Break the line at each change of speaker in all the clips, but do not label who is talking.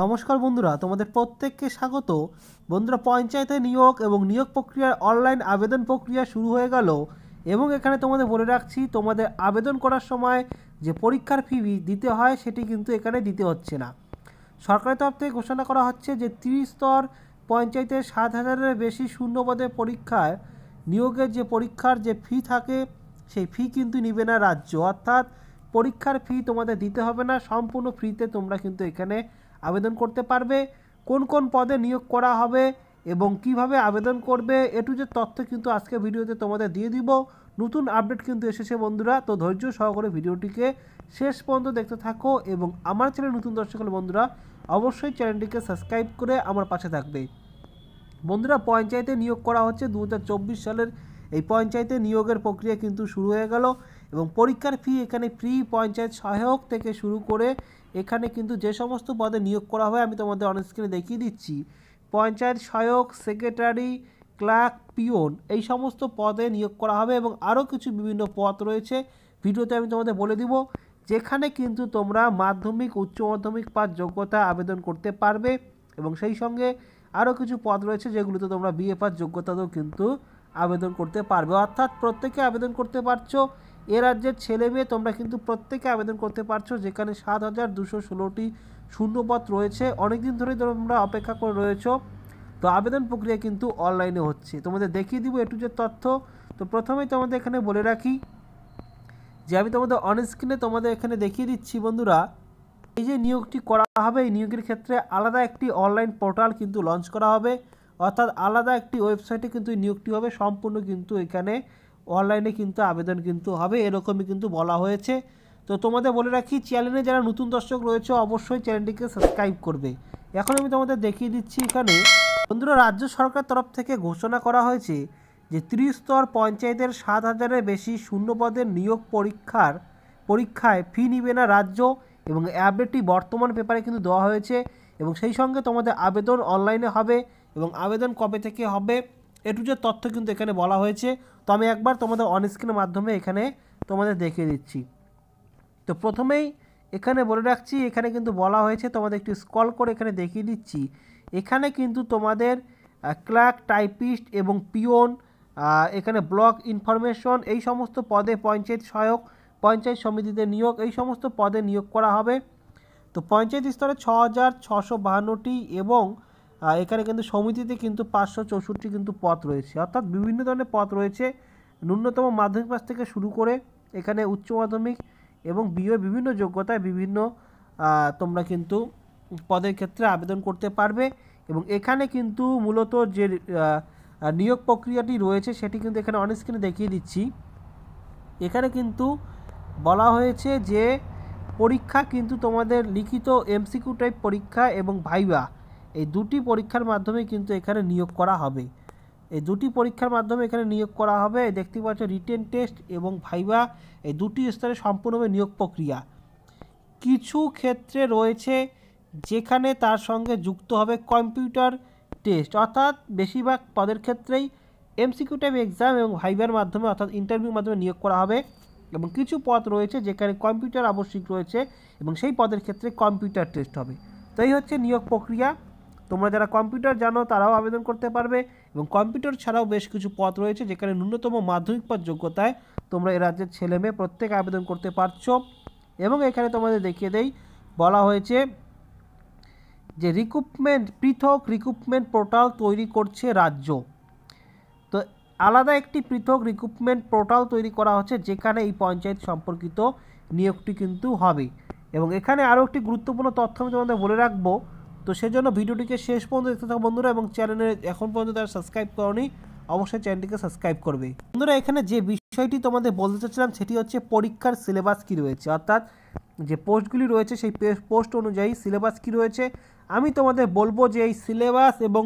নমস্কার বন্ধুরা তোমাদের প্রত্যেককে স্বাগত বন্ধুরা পঞ্চায়েতে নিয়োগ এবং নিয়োগ প্রক্রিয়ার অনলাইন আবেদন প্রক্রিয়া শুরু হয়ে গেল এবং এখানে তোমাদের বলে রাখছি তোমাদের আবেদন করার সময় যে পরীক্ষার ফি দিতে হয় সেটি কিন্তু এখানে দিতে হচ্ছে না সরকারের তরফ থেকে ঘোষণা করা হচ্ছে যে ত্রিস্তর পঞ্চায়েতের সাত হাজারের বেশি শূন্যপদে পরীক্ষায় নিয়োগের যে পরীক্ষার যে ফি থাকে সেই ফি কিন্তু নিবে না রাজ্য অর্থাৎ পরীক্ষার ফি তোমাদের দিতে হবে না সম্পূর্ণ ফ্রিতে তোমরা কিন্তু এখানে আবেদন করতে পারবে কোন কোন পদে নিয়োগ করা হবে এবং কিভাবে আবেদন করবে এটু যে তথ্য কিন্তু আজকে ভিডিওতে তোমাদের দিয়ে দিব নতুন আপডেট কিন্তু এসেছে বন্ধুরা তো ধৈর্য সহকারে ভিডিওটিকে শেষ পর্যন্ত দেখতে থাকো এবং আমার চ্যানেল নতুন দর্শকের বন্ধুরা অবশ্যই চ্যানেলটিকে সাবস্ক্রাইব করে আমার পাশে থাকবে বন্ধুরা পঞ্চায়েতে নিয়োগ করা হচ্ছে দু সালের এই পঞ্চায়েতে নিয়োগের প্রক্রিয়া কিন্তু শুরু হয়ে গেল এবং পরীক্ষার ফি এখানে ফ্রি পঞ্চায়েত সহায়ক থেকে শুরু করে এখানে কিন্তু যে সমস্ত পদে নিয়োগ করা হয় আমি তোমাদের অনস্ক্রিনে দেখিয়ে দিচ্ছি পঞ্চায়েত সহায়ক সেক্রেটারি ক্লার্ক পিওন এই সমস্ত পদে নিয়োগ করা হবে এবং আরও কিছু বিভিন্ন পদ রয়েছে ভিডিওতে আমি তোমাদের বলে দিব যেখানে কিন্তু তোমরা মাধ্যমিক উচ্চ মাধ্যমিক পাঁচ যোগ্যতা আবেদন করতে পারবে এবং সেই সঙ্গে আরও কিছু পদ রয়েছে যেগুলোতে তোমরা বিএ পাঁচ যোগ্যতাতেও কিন্তু আবেদন করতে পারবে অর্থাৎ প্রত্যেকে আবেদন করতে পারছো এ রাজ্যের ছেলে মেয়ে তোমরা কিন্তু প্রত্যেকে আবেদন করতে পারছো যেখানে সাত হাজার দুশো ষোলোটি শূন্যপথ রয়েছে অনেকদিন ধরেই তোমরা অপেক্ষা করে রয়েছ তো আবেদন প্রক্রিয়া কিন্তু অনলাইনে হচ্ছে তোমাদের দেখিয়ে দিব এটু যে তথ্য তো প্রথমেই তোমাদের এখানে বলে রাখি যে আমি তোমাদের অন স্ক্রিনে তোমাদের এখানে দেখিয়ে দিচ্ছি বন্ধুরা এই যে নিয়োগটি করা হবে এই নিয়োগের ক্ষেত্রে আলাদা একটি অনলাইন পোর্টাল কিন্তু লঞ্চ করা হবে অর্থাৎ আলাদা একটি ওয়েবসাইটে কিন্তু নিয়োগটি হবে সম্পূর্ণ কিন্তু এখানে অনলাইনে কিন্তু আবেদন কিন্তু হবে এরকমই কিন্তু বলা হয়েছে তো তোমাদের বলে রাখি চ্যানেলে যারা নতুন দর্শক রয়েছে অবশ্যই চ্যানেলটিকে সাবস্ক্রাইব করবে এখন আমি তোমাদের দেখিয়ে দিচ্ছি এখানে বন্ধুরা রাজ্য সরকার তরফ থেকে ঘোষণা করা হয়েছে যে ত্রিস্তর পঞ্চায়েতের সাত হাজারের বেশি শূন্যপদের নিয়োগ পরীক্ষার পরীক্ষায় ফি নিবে না রাজ্য এবং অ্যাপডেটটি বর্তমান পেপারে কিন্তু দেওয়া হয়েছে এবং সেই সঙ্গে তোমাদের আবেদন অনলাইনে হবে এবং আবেদন কবে থেকে হবে এটুকু যে তথ্য কিন্তু এখানে বলা হয়েছে তো আমি একবার তোমাদের অনস্ক্রিনের মাধ্যমে এখানে তোমাদের দেখিয়ে দিচ্ছি তো প্রথমেই এখানে বলে রাখছি এখানে কিন্তু বলা হয়েছে তোমাদের একটু স্কল করে এখানে দেখিয়ে দিচ্ছি এখানে কিন্তু তোমাদের ক্লার্ক টাইপিস্ট এবং পিওন এখানে ব্লক ইনফরমেশন এই সমস্ত পদে পঞ্চায়েত সহায়ক পঞ্চায়েত সমিতিতে নিয়োগ এই সমস্ত পদে নিয়োগ করা হবে তো পঞ্চায়েত স্তরে ছ হাজার ছশো বাহান্নটি এবং এখানে কিন্তু সমিতিতে কিন্তু পাঁচশো চৌষট্টি কিন্তু পথ রয়েছে অর্থাৎ বিভিন্ন ধরনের পথ রয়েছে ন্যূনতম মাধ্যমিক পাশ থেকে শুরু করে এখানে উচ্চ মাধ্যমিক এবং বিয়ে বিভিন্ন যোগ্যতায় বিভিন্ন তোমরা কিন্তু পদের ক্ষেত্রে আবেদন করতে পারবে এবং এখানে কিন্তু মূলত যে নিয়োগ প্রক্রিয়াটি রয়েছে সেটি কিন্তু এখানে অনেক স্ক্রিনে দেখিয়ে দিচ্ছি এখানে কিন্তু বলা হয়েছে যে পরীক্ষা কিন্তু তোমাদের লিখিত এমসিকিউ টাইপ পরীক্ষা এবং ভাইবা এই দুটি পরীক্ষার মাধ্যমে কিন্তু এখানে নিয়োগ করা হবে এই দুটি পরীক্ষার মাধ্যমে এখানে নিয়োগ করা হবে দেখতে পাচ্ছ রিটেন টেস্ট এবং ভাইবা এই দুটি স্তরে সম্পূর্ণভাবে নিয়োগ প্রক্রিয়া কিছু ক্ষেত্রে রয়েছে যেখানে তার সঙ্গে যুক্ত হবে কম্পিউটার টেস্ট অর্থাৎ বেশিরভাগ পদের ক্ষেত্রেই এমসিকিউ টাইপ এক্সাম এবং ভাইবার মাধ্যমে অর্থাৎ ইন্টারভিউর মাধ্যমে নিয়োগ করা হবে এবং কিছু পদ রয়েছে যেখানে কম্পিউটার আবশ্যিক রয়েছে এবং সেই পদের ক্ষেত্রে কম্পিউটার টেস্ট হবে তো এই হচ্ছে নিয়োগ প্রক্রিয়া তোমরা যারা কম্পিউটার জানো তারাও আবেদন করতে পারবে এবং কম্পিউটার ছাড়াও বেশ কিছু পথ রয়েছে যেখানে ন্যূনতম মাধ্যমিক পদ যোগ্যতায় তোমরা এ রাজ্যের ছেলে মেয়ে প্রত্যেক আবেদন করতে পারছো এবং এখানে তোমাদের দেখিয়ে দেই বলা হয়েছে যে রিক্রুটমেন্ট পৃথক রিক্রুটমেন্ট পোর্টাল তৈরি করছে রাজ্য তো আলাদা একটি পৃথক রিক্রুটমেন্ট পোর্টাল তৈরি করা হচ্ছে যেখানে এই পঞ্চায়েত সম্পর্কিত নিয়োগটি কিন্তু হবে এবং এখানে আরও একটি গুরুত্বপূর্ণ তথ্য আমি তোমাদের বলে রাখবো তো সেজন্য ভিডিওটিকে শেষ পর্যন্ত দেখতে থাকো বন্ধুরা এবং চ্যানেলে এখন পর্যন্ত তারা সাবস্ক্রাইব করনি অবশ্যই চ্যানেলটিকে সাবস্ক্রাইব করবে বন্ধুরা এখানে যে বিষয়টি তোমাদের বলতে চাচ্ছিলাম সেটি হচ্ছে পরীক্ষার সিলেবাস কী রয়েছে অর্থাৎ যে পোস্টগুলি রয়েছে সেই পোস্ট অনুযায়ী সিলেবাস কী রয়েছে আমি তোমাদের বলবো যে এই সিলেবাস এবং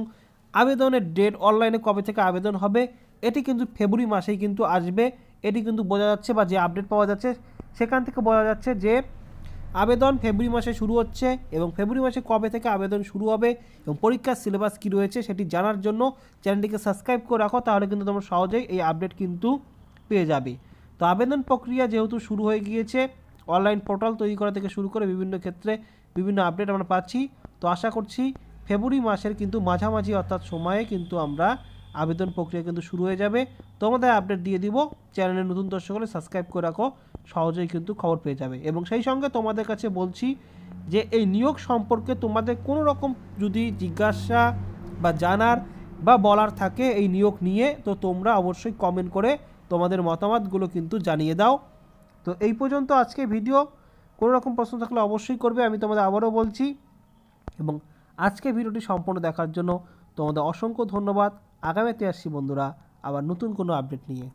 আবেদনের ডেট অনলাইনে কবে থেকে আবেদন হবে এটি কিন্তু ফেব্রুয়ারি মাসেই কিন্তু আসবে এটি কিন্তু বোঝা যাচ্ছে বা যে আপডেট পাওয়া যাচ্ছে সেখান থেকে বোঝা যাচ্ছে যে আবেদন ফেব্রুয়ারি মাসে শুরু হচ্ছে এবং ফেব্রুয়ারি মাসে কবে থেকে আবেদন শুরু হবে এবং পরীক্ষার সিলেবাস কী রয়েছে সেটি জানার জন্য চ্যানেলটিকে সাবস্ক্রাইব করে রাখো তাহলে কিন্তু তোমরা সহজেই এই আপডেট কিন্তু পেয়ে যাবে তো আবেদন প্রক্রিয়া যেহেতু শুরু হয়ে গিয়েছে অনলাইন পোর্টাল তৈরি করা থেকে শুরু করে বিভিন্ন ক্ষেত্রে বিভিন্ন আপডেট আমরা পাচ্ছি তো আশা করছি ফেব্রুয়ারি মাসের কিন্তু মাঝামাঝি অর্থাৎ সময়ে কিন্তু আমরা আবেদন প্রক্রিয়া কিন্তু শুরু হয়ে যাবে তোমাদের আপডেট দিয়ে দিব চ্যানেলে নতুন দর্শক হলে সাবস্ক্রাইব করে রাখো সহজেই কিন্তু খবর পেয়ে যাবে এবং সেই সঙ্গে তোমাদের কাছে বলছি যে এই নিয়োগ সম্পর্কে তোমাদের কোনো রকম যদি জিজ্ঞাসা বা জানার বা বলার থাকে এই নিয়োগ নিয়ে তো তোমরা অবশ্যই কমেন্ট করে তোমাদের মতামতগুলো কিন্তু জানিয়ে দাও তো এই পর্যন্ত আজকে ভিডিও কোনো রকম প্রশ্ন থাকলে অবশ্যই করবে আমি তোমাদের আবারও বলছি এবং আজকে ভিডিওটি সম্পূর্ণ দেখার জন্য তোমাদের অসংখ্য ধন্যবাদ আগামীতে আসছি বন্ধুরা আবার নতুন কোনো আপডেট নিয়ে